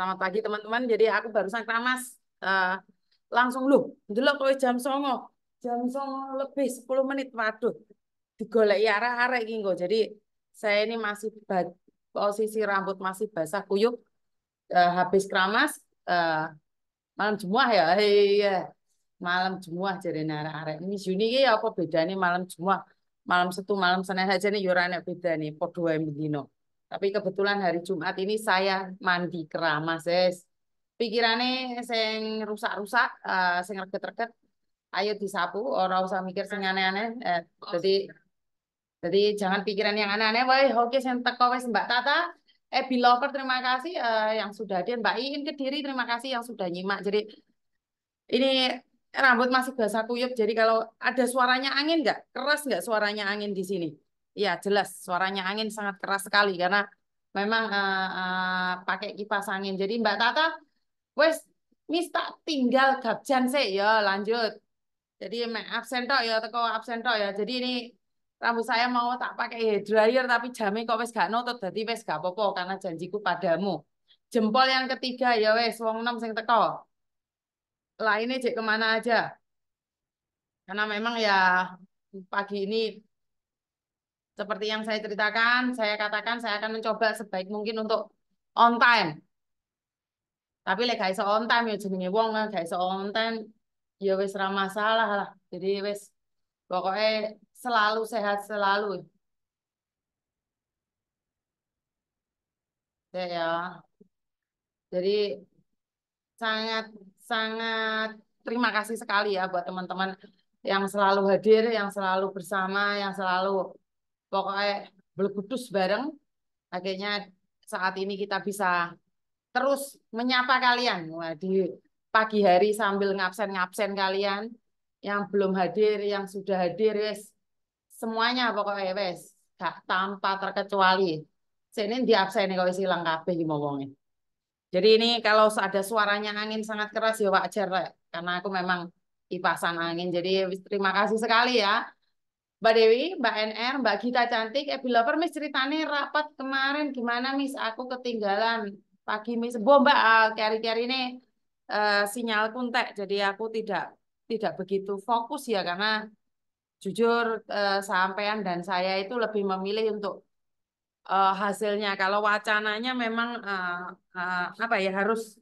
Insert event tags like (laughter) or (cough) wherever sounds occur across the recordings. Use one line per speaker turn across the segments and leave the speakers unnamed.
Selamat pagi teman-teman. Jadi aku barusan kramas, uh, eh, langsung lu dulu kowe jam songo, Jam songo lebih 10 menit. Waduh. ya arah arah gini Jadi saya ini masih posisi rambut masih basah Kuyuk, Uh, eh, habis kramas, uh, eh, malam Jumat ya. Iya. Malam Jumat jadi arah arah. Ini Juni ya apa bedanya malam Jumat? Malam satu malam Senin aja nih yurane beda nih. Podo yang bendino. Tapi kebetulan hari Jumat ini saya mandi keramas, guys. Pikirannya sing rusak-rusak, uh, eh, sing reket reket ayo disapu, orang usah mikir sing aneh-aneh. Eh, jadi jadi jangan pikiran yang aneh-aneh, woi, oke sing teko wis Mbak Tata. eh Lover terima kasih uh, yang sudah hadir, Mbak Iin Kediri terima kasih yang sudah nyimak. Jadi ini rambut masih basah kuyup, jadi kalau ada suaranya angin nggak? Keras nggak suaranya angin di sini? Ya, jelas suaranya angin sangat keras sekali karena memang uh, uh, pakai kipas angin. Jadi Mbak Tata, wes mista tinggal gabjan sih ya lanjut. Jadi absen toh ya, teko absen toh ya. Jadi ini rambut saya mau tak pakai hair dryer tapi jamnya kok wes gak nutut, jadi wes gak popo karena janjiku padamu. Jempol yang ketiga ya wes wong nom sing teko. Lainnya cek kemana aja. Karena memang ya pagi ini seperti yang saya ceritakan, saya katakan saya akan mencoba sebaik mungkin untuk on time. Tapi lek guys on time ya jenenge wong gak on time ya wis ra masalah lah. Jadi wis pokoknya selalu sehat selalu. Ya, ya. Jadi sangat sangat terima kasih sekali ya buat teman-teman yang selalu hadir, yang selalu bersama, yang selalu pokoknya berkudus bareng akhirnya saat ini kita bisa terus menyapa kalian Wah, di pagi hari sambil ngabsen-ngabsen kalian yang belum hadir, yang sudah hadir, wes semuanya pokoknya wes gak tanpa terkecuali. Sini di absen kalau isi lengkap di Jadi ini kalau ada suaranya angin sangat keras ya Jer, karena aku memang ipasan angin. Jadi terima kasih sekali ya Mbak Dewi, Mbak NR, Mbak Gita Cantik, Ebi Lover, Miss ceritanya rapat kemarin gimana Miss? Aku ketinggalan pagi Miss. Bo Mbak, ah, kari-kari ini uh, sinyal kuntek, jadi aku tidak tidak begitu fokus ya karena jujur uh, sampean dan saya itu lebih memilih untuk uh, hasilnya. Kalau wacananya memang uh, uh, apa ya harus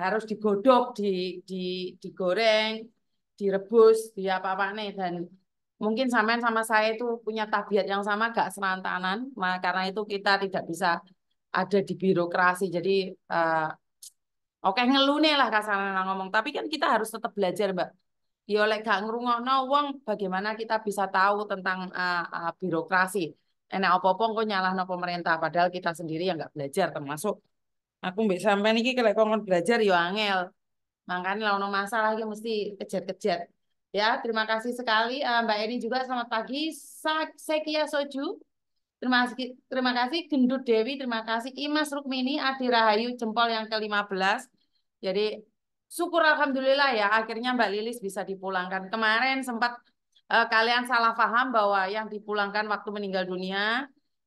harus digodok, di, di digoreng, direbus, di apa-apa nih dan mungkin sampean sama saya itu punya tabiat yang sama gak serantanan karena itu kita tidak bisa ada di birokrasi jadi uh, oke okay, ngelune lah kasarnya ngomong tapi kan kita harus tetap belajar mbak ya oleh gak ngrungokno wong bagaimana kita bisa tahu tentang uh, uh, birokrasi enak apa pun kok nyalahno pemerintah padahal kita sendiri yang nggak belajar termasuk aku mbak sampai niki kalau belajar yo ya angel makanya lah masalah lagi mesti kejar-kejar Ya, terima kasih sekali uh, Mbak Eni juga selamat pagi. Sekia Soju. Terima kasih, terima kasih Gendut Dewi, terima kasih Imas Rukmini, Adi Rahayu jempol yang ke-15. Jadi syukur alhamdulillah ya akhirnya Mbak Lilis bisa dipulangkan. Kemarin sempat uh, kalian salah paham bahwa yang dipulangkan waktu meninggal dunia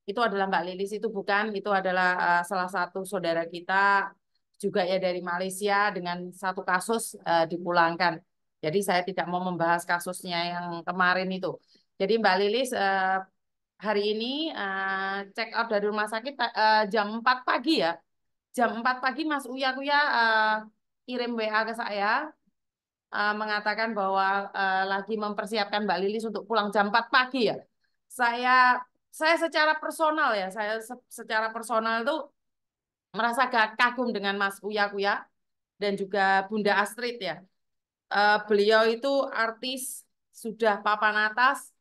itu adalah Mbak Lilis itu bukan, itu adalah uh, salah satu saudara kita juga ya dari Malaysia dengan satu kasus uh, dipulangkan. Jadi saya tidak mau membahas kasusnya yang kemarin itu. Jadi Mbak Lilis eh, hari ini eh, check out dari rumah sakit eh, jam 4 pagi ya. Jam 4 pagi Mas Uya Uya eh, kirim WA ke saya mengatakan bahwa lagi mempersiapkan Mbak Lilis untuk pulang jam 4 pagi ya. Saya saya secara personal ya, saya secara personal itu merasa kagum dengan Mas Uya Uya dan juga Bunda Astrid ya uh, beliau itu artis sudah papan atas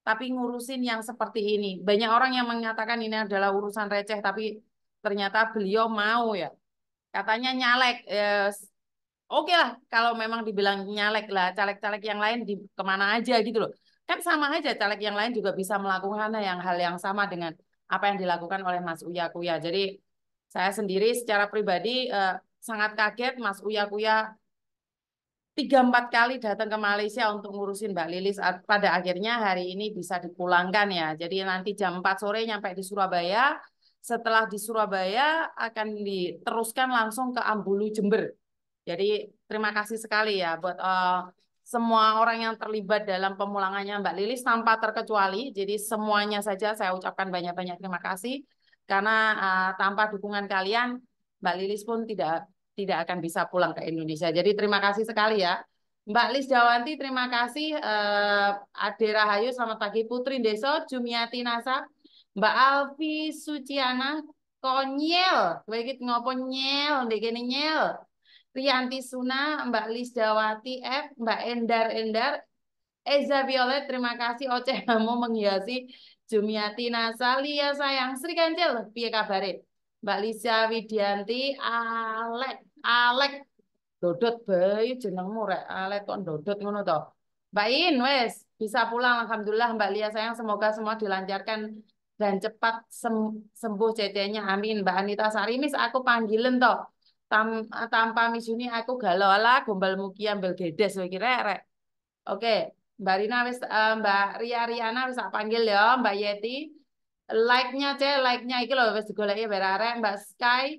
tapi ngurusin yang seperti ini. Banyak orang yang mengatakan ini adalah urusan receh tapi ternyata beliau mau ya. Katanya nyalek. Eh, oke okay lah kalau memang dibilang nyalek lah, caleg-caleg yang lain di kemana aja gitu loh. Kan sama aja caleg yang lain juga bisa melakukan yang hal yang sama dengan apa yang dilakukan oleh Mas Uya Kuya. Jadi saya sendiri secara pribadi eh, sangat kaget Mas Uya Kuya tiga empat kali datang ke Malaysia untuk ngurusin Mbak Lilis. Pada akhirnya hari ini bisa dipulangkan ya. Jadi nanti jam 4 sore nyampe di Surabaya. Setelah di Surabaya akan diteruskan langsung ke Ambulu Jember. Jadi terima kasih sekali ya buat uh, semua orang yang terlibat dalam pemulangannya Mbak Lilis tanpa terkecuali. Jadi semuanya saja saya ucapkan banyak-banyak terima kasih karena uh, tanpa dukungan kalian Mbak Lilis pun tidak tidak akan bisa pulang ke Indonesia. Jadi terima kasih sekali ya. Mbak Lis Jawanti, terima kasih. Uh, Ade Rahayu, selamat pagi. Putri Deso, Jumiati Nasa. Mbak Alfi Suciana, konyel. Wekit ngopo nyel, dikini nyel. Rianti Suna, Mbak Lis Jawati F, Mbak Endar Endar, Eza Violet, terima kasih Oce mau menghiasi Jumiati Lia sayang. Sri Kancil, piye kabarin? Mbak Lisa Widianti, Alek, Alek, Dodot bayi jenengmu rek, Alek kok Dodot ngono to. Mbak In, wes bisa pulang alhamdulillah Mbak Lia sayang semoga semua dilancarkan dan cepat sem sembuh CC-nya. Amin. Mbak Anita Sarimis, aku panggilin toh. Tam tanpa misuni aku galau lah, gombal muki ambil gedes kira rek. Oke, Mbak Rina wes eh, Mbak Ria Riana bisa panggil ya, Mbak Yeti like-nya aja, like-nya iki lho wis digoleki bareng Mbak Sky,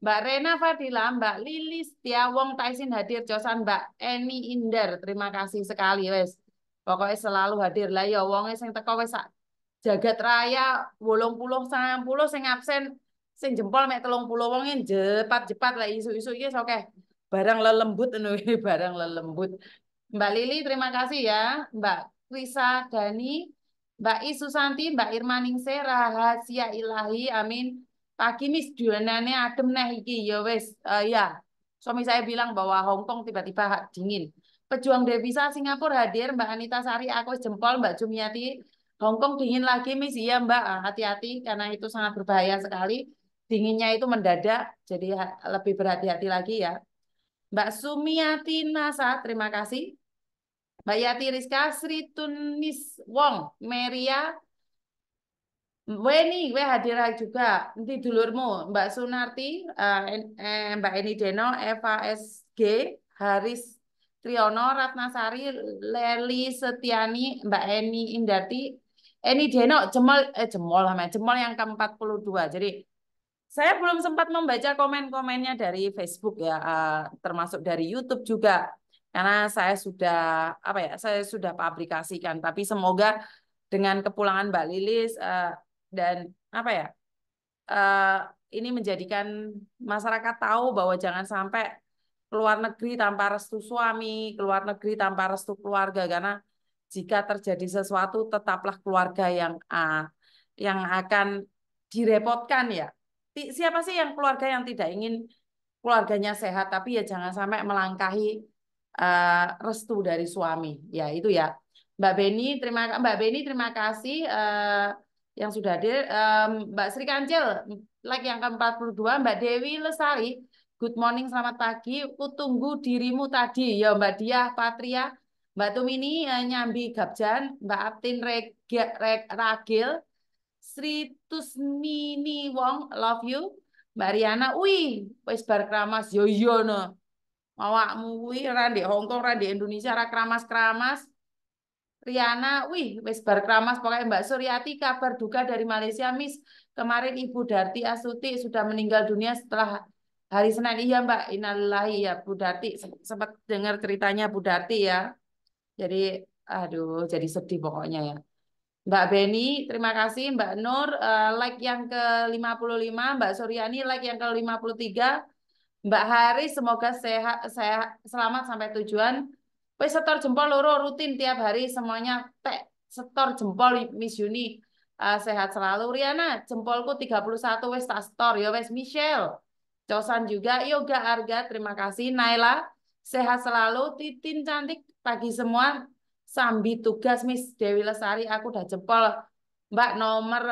Mbak Rena Fadila, Mbak Lili, Setia Wong Taisin hadir Josan Mbak Eni Inder. Terima kasih sekali wes. Pokoknya selalu hadir lah ya wonge sing teko wes jagat raya 80 90 sing absen sing jempol mek 30 Wongin, cepat cepat lah isu-isu iki oke. Barang lelembut ngono anu, (laughs) barang lelembut. Mbak Lili terima kasih ya. Mbak Krisa Dani Mbak I Susanti, Mbak Irmaningse rahasia ilahi amin. Pagi Kimis, duenane adem nih, iki ya wes, Uh, eh, ya. Suami saya bilang bahwa Hong Kong tiba-tiba dingin. Pejuang devisa Singapura hadir Mbak Anita Sari aku jempol Mbak Jumiati. Hong Kong dingin lagi mis iya Mbak ah, hati-hati karena itu sangat berbahaya sekali. Dinginnya itu mendadak jadi lebih berhati-hati lagi ya. Mbak Sumiati Nasa, terima kasih. Mbak Yati Rizka Sri Tunis Wong Meria Weni, gue hadir juga. Nanti dulurmu, Mbak Sunarti, eh, eh, Mbak Eni Deno, Eva SG, Haris Triono, Ratnasari, Leli Setiani, Mbak Eni Indati, Eni Deno, Jemol, eh, Jemol, Jemol yang ke-42. Jadi saya belum sempat membaca komen-komennya dari Facebook ya, eh, termasuk dari YouTube juga karena saya sudah apa ya saya sudah publikasikan tapi semoga dengan kepulangan Mbak Lilis uh, dan apa ya uh, ini menjadikan masyarakat tahu bahwa jangan sampai keluar negeri tanpa restu suami keluar negeri tanpa restu keluarga karena jika terjadi sesuatu tetaplah keluarga yang uh, yang akan direpotkan ya siapa sih yang keluarga yang tidak ingin keluarganya sehat tapi ya jangan sampai melangkahi Eh, restu dari suami. Ya itu ya. Mbak Beni terima Mbak Beni terima kasih eh, yang sudah hadir. Mbak Sri Kancil like yang ke-42 Mbak Dewi Lesari Good morning, selamat pagi. Ku tunggu dirimu tadi ya Mbak Diah, Patria, Mbak Tumini, eh, Nyambi Gabjan, Mbak Aptin Reg Reg Ragil, Sri Tusmini Wong, love you. Mbak Riana, wih, wis bar kramas yo yo no. Awakmu kuwi ora ndek Hongkong, ora Indonesia, ora kramas-kramas. Riana, wih, wis bar kramas pokoknya Mbak Suryati kabar duka dari Malaysia, Miss. Kemarin Ibu Darti Asuti sudah meninggal dunia setelah hari Senin. Iya, Mbak. Innalillahi ya Bu Darti. Sempat dengar ceritanya Bu Darti ya. Jadi aduh, jadi sedih pokoknya ya. Mbak Beni, terima kasih. Mbak Nur, eh, like yang ke-55. Mbak Suryani, like yang ke-53. Mbak Hari semoga sehat saya selamat sampai tujuan. Wis setor jempol loro rutin tiap hari semuanya tek setor jempol Miss Yuni. Uh, sehat selalu Riana, jempolku 31 wis tak setor ya wis Michelle. Josan juga Yoga Arga, terima kasih Naila. Sehat selalu Titin cantik pagi semua. Sambi tugas Miss Dewi Lesari aku udah jempol Mbak nomor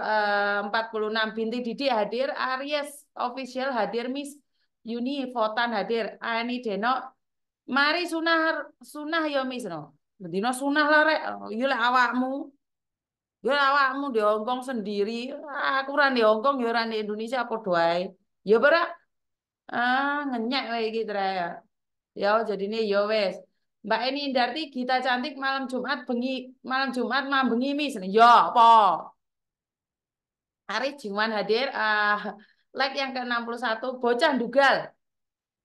uh, 46 binti Didi hadir, Aries official hadir Miss Yuni Fotan hadir, Ani Denok, mari sunah sunah yo ya, misno. no sunah lah rek, yule awakmu. yule awakmu di Hongkong sendiri, aku ora di Hongkong yo di Indonesia apa doai. Yo berak ah ngenyek wae iki Ya jadi ini yo wes. Mbak ini Indarti kita cantik malam Jumat bengi malam Jumat bengi mis. Yo apa? Hari Jumat hadir. Ah, like yang ke-61 bocah dugal.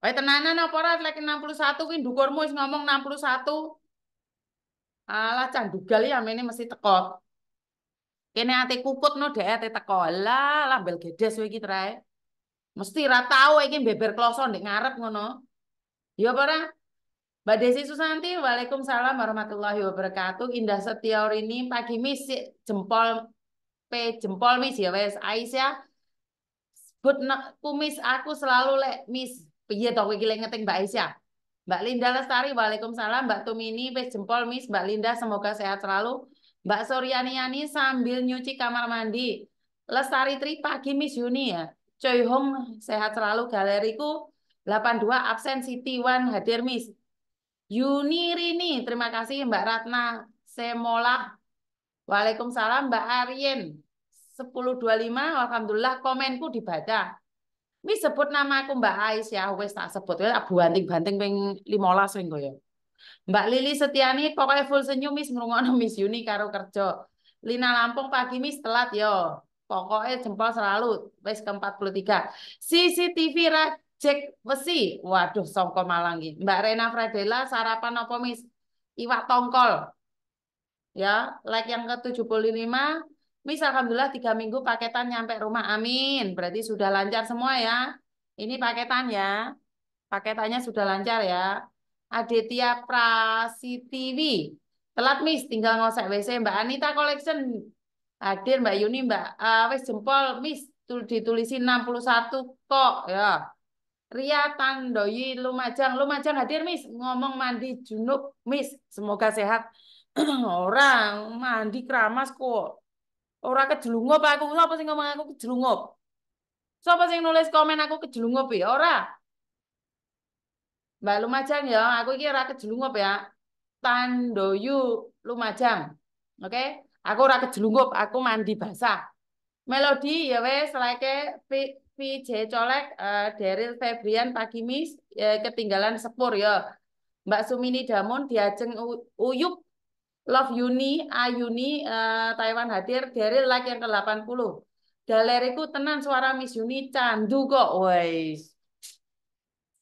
Wae tenanan apa ora like 61 kuwi ndukurmu wis ngomong 61. Alah cah dugal ya mene mesti teko. Kene ate kukut no dhek ate teko. Lah lambel gedes kowe iki trae. Mesti ra tau iki beber kloso ndek ngarep ngono. Ya apa ora? Mbak Desi Susanti, Waalaikumsalam warahmatullahi wabarakatuh. Indah Setiaur ini pagi misi jempol P jempol misi ya wes Aisyah but nak kumis aku selalu lek miss piye to kowe iki ngeting Mbak Aisyah Mbak Linda Lestari Waalaikumsalam Mbak Tumini wis jempol miss Mbak Linda semoga sehat selalu Mbak Suryani Yani sambil nyuci kamar mandi Lestari Tri pagi Miss Yuni ya Choi Hong sehat selalu galeriku 82 absen Siti Wan hadir Miss Yuni Rini terima kasih Mbak Ratna Semolah Waalaikumsalam Mbak Arien 10.25 alhamdulillah komenku dibaca. Mi sebut nama aku Mbak Aisyah wes tak sebut wis ya, banting-banting ping 15 wing ya. Mbak Lili Setiani pokoknya full senyum mis ngrungokno (laughs) Miss Yuni karo kerja. Lina Lampung pagi mis telat yo. Ya. Pokoknya jempol selalu wes ke-43. CCTV Rajek Besi. Waduh songko iki. Mbak Rena Fredela sarapan apa mis? Iwak tongkol. Ya, like yang ke-75 Mis alhamdulillah tiga minggu paketan nyampe rumah amin. Berarti sudah lancar semua ya. Ini paketan ya. Paketannya sudah lancar ya. Aditya Prasitiwi. Telat Mis, tinggal ngosek WC Mbak Anita Collection. Hadir Mbak Yuni, Mbak uh, eh, wes jempol Mis ditulisi 61 kok ya. Ria Tandoyi Lumajang, Lumajang hadir Mis, ngomong mandi junub Mis, semoga sehat. (clears throat) Orang mandi keramas kok. Ora kejelungup aku. Sapa sing ngomong aku kejelungup? Sapa sing nulis komen aku kejelungup ya? Ora. Mbak Lumajang ya, aku kira ora kejelungup ya. Tandoyu Lumajang. Oke? Okay? Aku ora kejelungup, aku mandi basah. Melodi ya wes like VJ Colek, uh, eh, Deril Febrian Pakimis uh, eh, ketinggalan sepur ya. Mbak Sumini Damun diajeng uyup Love Yuni, A Yuni, uh, Taiwan hadir, dari like yang ke-80. Galeriku tenan suara Miss Yuni candu kok, wes.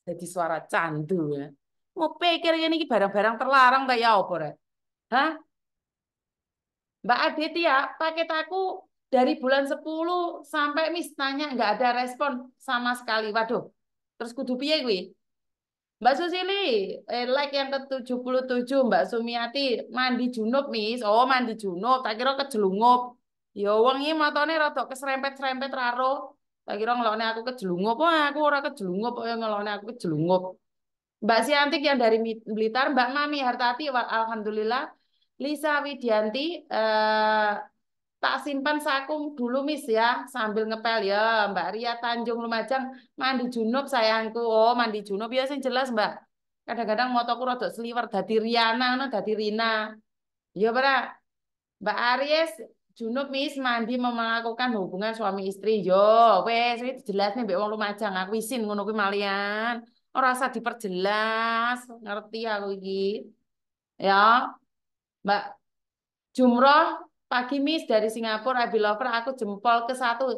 Jadi suara candu ya. Mau pikir ini barang-barang terlarang Mbak ya opo ya? Hah? Mbak Aditya, paket aku dari bulan 10 sampai Miss tanya nggak ada respon sama sekali. Waduh, terus kudu piye kuwi? Mbak Susili, eh, like yang ke-77 Mbak Sumiati, mandi junub mis. Oh, mandi junub, tak kira kejelungup. Ya wong iki matane rada keserempet-serempet raro. Tak kira ngelokne aku kejelungup. oh aku ora kejelungup, oh ngelone aku kejelungup. Mbak Siantik yang dari Blitar, Mbak Mami Hartati, Alhamdulillah. Lisa Widianti, eh, tak simpan saku dulu mis ya sambil ngepel ya Mbak Ria Tanjung Lumajang mandi junub sayangku oh mandi junub ya sih jelas Mbak kadang-kadang motoku rodok sliver dadi Riana no dadi Rina ya para Mbak Aries junub mis mandi melakukan hubungan suami istri yo wes ini jelas nih Mbak wong Lumajang aku isin ngono malian ora diperjelas ngerti aku gitu ya Mbak Jumroh Pagi Miss dari Singapura, I lover, aku jempol ke satu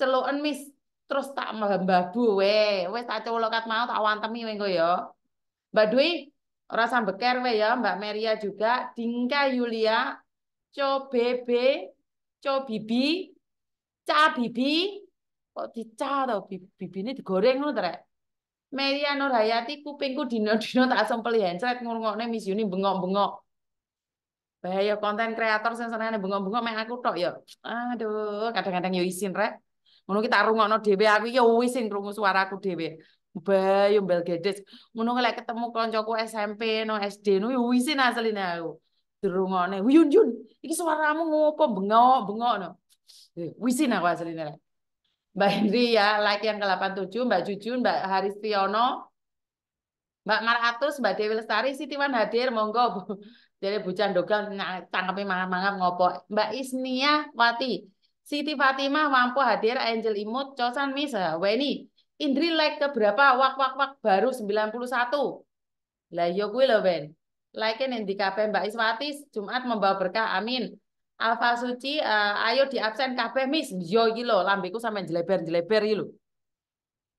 celoan Miss terus tak mbabu we, weh tak colokat mau tak wantemi we yo. Mbak Dwi rasa beker we ya, Mbak Maria juga, Dinka Yulia, Co Bebe, Co Bibi, Ca Bibi, kok dica tau bibi ini digoreng lu trek. Meria Nurhayati kupingku dino-dino tak sempeli handset ngurungoknya Miss Yuni bengok-bengok bahaya konten kreator sing senengane bengok-bengok mek aku tok ya aduh kadang-kadang yo ya isin rek ngono kita rungokno dhewe aku ya wis sing krungu suaraku dhewe Bayu mbel gedes ngono lek ketemu koncoku SMP no SD no yo ya wis asline aku dirungokne yun yun iki suaramu ngopo bengok-bengok no ya, isin aku asline Mbak Hendri ya, like yang ke-87, Mbak Jujun, Mbak Haristiono Mbak Maratus, Mbak Dewi Lestari, Sitiwan hadir, monggo. (laughs) jadi Dari Bu Candogang, tangkapi mangap-mangap ngopo. Mbak Isnia Wati, Siti Fatimah, mampu hadir, Angel Imut, Cosan Misa, Weni, Indri like berapa wak-wak-wak, baru 91. Lah yo gue loh, Ben. like yang di KB Mbak Iswati, Jumat membawa berkah, amin. Alfa Suci, uh, ayo di absen KP Mis, yo iya, iki lho, lambeku sampe jeleber-jeleber iki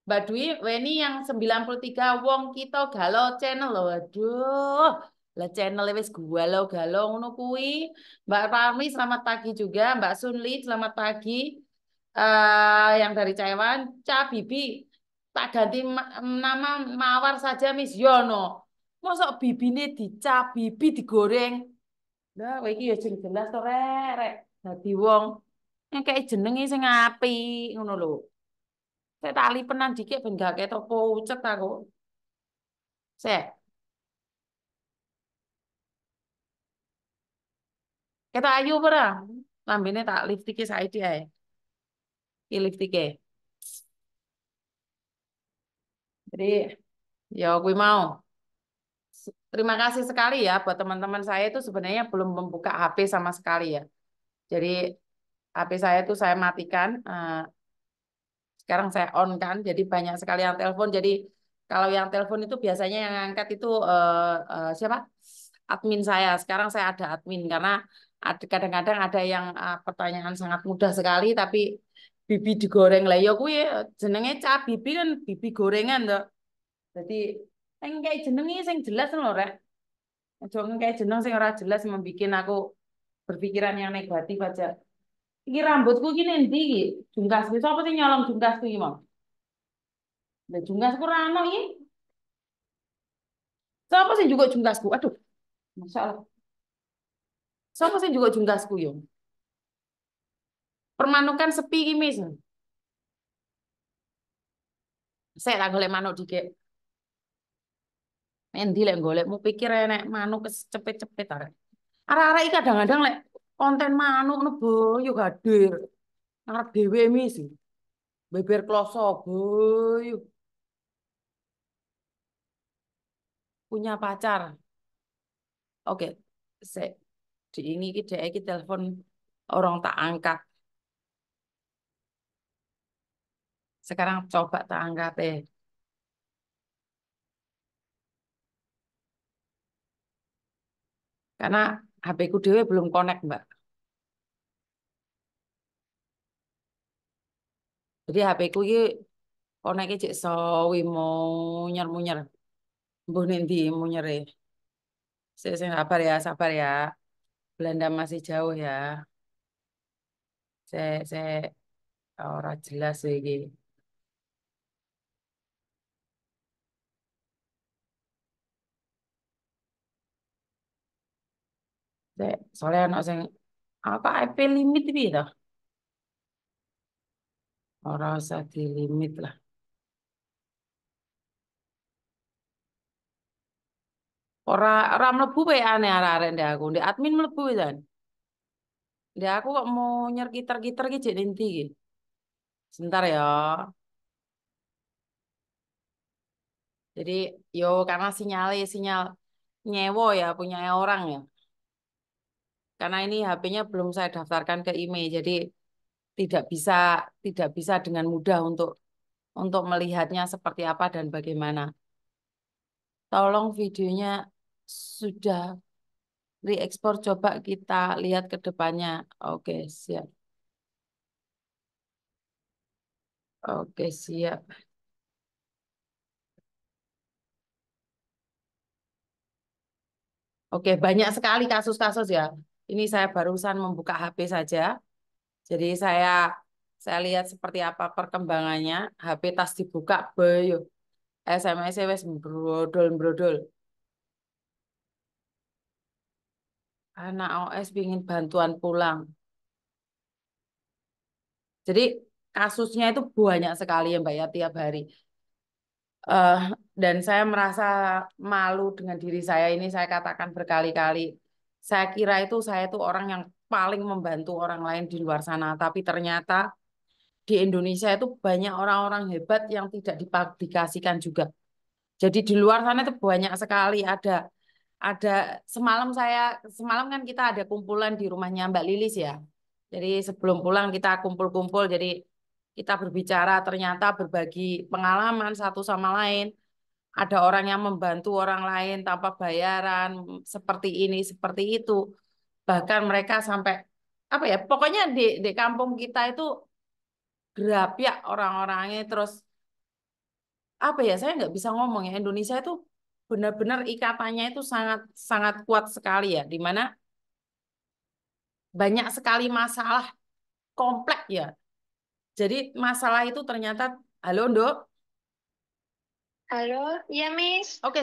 Mbak Dwi, Weni yang 93 wong kita galau channel loh, Aduh, lah channel e wis lo galau ngono kuwi. Mbak Parmi selamat pagi juga, Mbak Sunli selamat pagi. Uh, yang dari Taiwan, Ca Bibi tak ganti ma nama mawar saja Miss Yono. Mosok bibine dicap, bibi digoreng. Lah kowe iki ya sing jelas to rek, rek dadi wong yang kayak jenenge sing apik ngono lho. Saya tak lipenan dikit ben gak toko ucet aku. Saya Kita ayu pernah, Lambinnya tak lift dikit saya dia, ini lift dikit. Jadi ya gue mau. Terima kasih sekali ya buat teman-teman saya itu sebenarnya belum membuka HP sama sekali ya. Jadi HP saya itu saya matikan uh, sekarang saya on kan, jadi banyak sekali yang telepon. Jadi kalau yang telepon itu biasanya yang angkat itu uh, uh, siapa? Admin saya. Sekarang saya ada admin karena kadang-kadang ada yang uh, pertanyaan sangat mudah sekali tapi bibi digoreng lah. Ya gue eh, jenenge cah bibi kan bibi gorengan tuh Jadi enggak jenenge sing jelas loh rek. jangan kayak jeneng sing ora jelas membuat aku berpikiran yang negatif aja. Iki rambutku iki ndi iki? Jungkas iki sapa sing nyolong jungkas iki mau? Lah jungkasku ra ono iki. Sapa sing juga jungkasku? Aduh. So Sapa sih juga jungkasku yo? Permanukan sepi iki mis. Saya tak golek manuk dikek. Mendi lek mau pikir enek manuk cepet cepet arek. Arek-arek iki kadang-kadang lek konten manuk nebo hadir gadir arep dhewe misi beber kloso boy punya pacar oke se di ini kita iki telepon orang tak angkat sekarang coba tak angkat eh karena HP ku dewe belum connect, Mbak. Jadi HP ku iki koneke cek sawi munyer-munyer. Bu nek ndi ya. E? Saya sabar ya, sabar ya. Belanda masih jauh ya. Saya saya orang jelas iki. soalnya anak saya apa IP limit piye to? Ora usah limit lah. Ora ora mlebu PA-ne arek-arek ndek aku, ndek admin mlebu kan. Ndek aku kok mau nyerkiter-kiter ki jek nanti ki. Sebentar ya. Jadi yo karena sinyal sinyal nyewo ya punya orang ya. Karena ini HP-nya belum saya daftarkan ke IMEI, e, jadi tidak bisa tidak bisa dengan mudah untuk untuk melihatnya seperti apa dan bagaimana. Tolong videonya sudah re-export coba kita lihat ke depannya. Oke, siap. Oke, siap. Oke, banyak sekali kasus-kasus ya. Ini saya barusan membuka HP saja. Jadi saya saya lihat seperti apa perkembangannya. HP tas dibuka, bayu. SMS e wes brodol-brodol. Anak OS ingin bantuan pulang. Jadi kasusnya itu banyak sekali ya Mbak ya tiap hari. Uh, dan saya merasa malu dengan diri saya ini saya katakan berkali-kali saya kira itu saya itu orang yang paling membantu orang lain di luar sana, tapi ternyata di Indonesia itu banyak orang-orang hebat yang tidak dipublikasikan juga. Jadi di luar sana itu banyak sekali ada ada semalam saya semalam kan kita ada kumpulan di rumahnya Mbak Lilis ya. Jadi sebelum pulang kita kumpul-kumpul jadi kita berbicara ternyata berbagi pengalaman satu sama lain ada orang yang membantu orang lain tanpa bayaran seperti ini seperti itu bahkan mereka sampai apa ya pokoknya di di kampung kita itu ya orang-orangnya terus apa ya saya nggak bisa ngomong ya Indonesia itu benar-benar ikatannya itu sangat sangat kuat sekali ya di mana banyak sekali masalah kompleks ya jadi masalah itu ternyata halo dok Aló, Yamis. okay